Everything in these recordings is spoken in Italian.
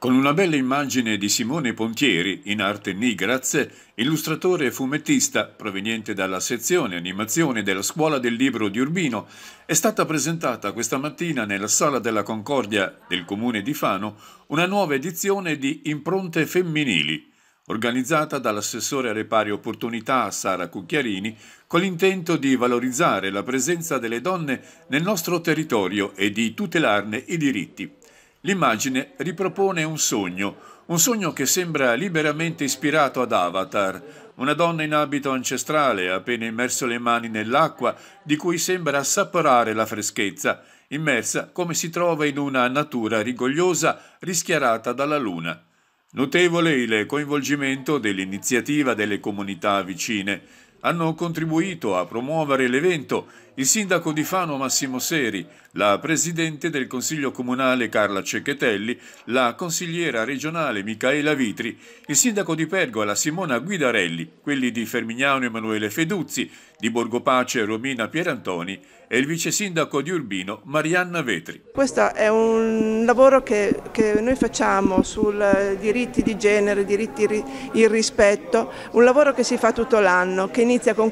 Con una bella immagine di Simone Pontieri, in arte Nigraz, illustratore e fumettista proveniente dalla sezione animazione della Scuola del Libro di Urbino, è stata presentata questa mattina nella Sala della Concordia del Comune di Fano una nuova edizione di Impronte Femminili, organizzata dall'assessore alle pari opportunità Sara Cucchiarini con l'intento di valorizzare la presenza delle donne nel nostro territorio e di tutelarne i diritti. L'immagine ripropone un sogno, un sogno che sembra liberamente ispirato ad Avatar, una donna in abito ancestrale appena immerso le mani nell'acqua, di cui sembra assaporare la freschezza, immersa come si trova in una natura rigogliosa rischiarata dalla luna. Notevole il coinvolgimento dell'iniziativa delle comunità vicine. Hanno contribuito a promuovere l'evento il sindaco di Fano Massimo Seri, la presidente del Consiglio Comunale Carla Cecchetelli, la consigliera regionale Micaela Vitri, il sindaco di Pergola Simona Guidarelli, quelli di Fermignano Emanuele Feduzzi, di Borgopace Romina Pierantoni e il vice sindaco di Urbino Marianna Vetri. Questo è un lavoro che, che noi facciamo sui diritti di genere, diritti il rispetto, un lavoro che si fa tutto l'anno, che inizia con,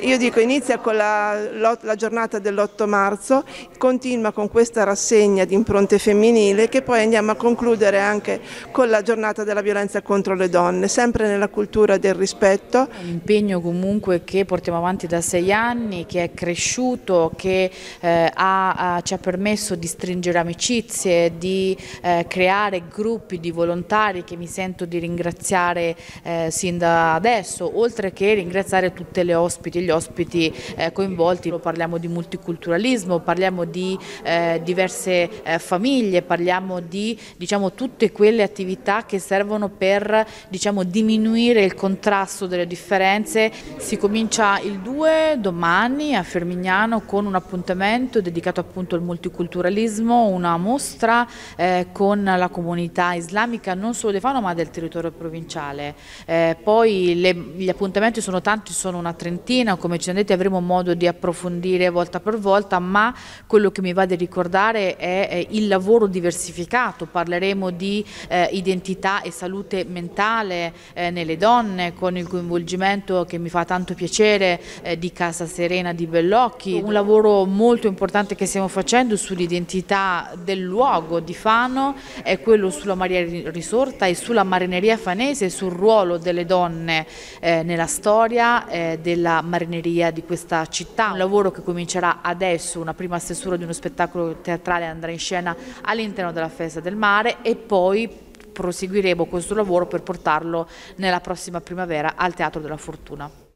io dico inizia con la lotta la giornata dell'8 marzo continua con questa rassegna di impronte femminile che poi andiamo a concludere anche con la giornata della violenza contro le donne, sempre nella cultura del rispetto. Un impegno comunque che portiamo avanti da sei anni, che è cresciuto, che eh, ha, ha, ci ha permesso di stringere amicizie, di eh, creare gruppi di volontari che mi sento di ringraziare eh, sin da adesso, oltre che ringraziare tutte le ospiti e gli ospiti eh, coinvolti parliamo di multiculturalismo, parliamo di eh, diverse eh, famiglie, parliamo di diciamo, tutte quelle attività che servono per diciamo, diminuire il contrasto delle differenze. Si comincia il 2 domani a Fermignano con un appuntamento dedicato appunto al multiculturalismo, una mostra eh, con la comunità islamica non solo di Fano ma del territorio provinciale. Eh, poi le, gli appuntamenti sono tanti, sono una trentina, come ci sono detti avremo modo di approfondire approfondire volta per volta, ma quello che mi va di ricordare è il lavoro diversificato, parleremo di eh, identità e salute mentale eh, nelle donne con il coinvolgimento che mi fa tanto piacere eh, di Casa Serena di Bellocchi, un lavoro molto importante che stiamo facendo sull'identità del luogo di Fano è quello sulla Maria Risorta e sulla marineria fanese, sul ruolo delle donne eh, nella storia eh, della marineria di questa città, un lavoro lavoro che comincerà adesso, una prima stesura di uno spettacolo teatrale andrà in scena all'interno della Festa del Mare e poi proseguiremo questo lavoro per portarlo nella prossima primavera al Teatro della Fortuna.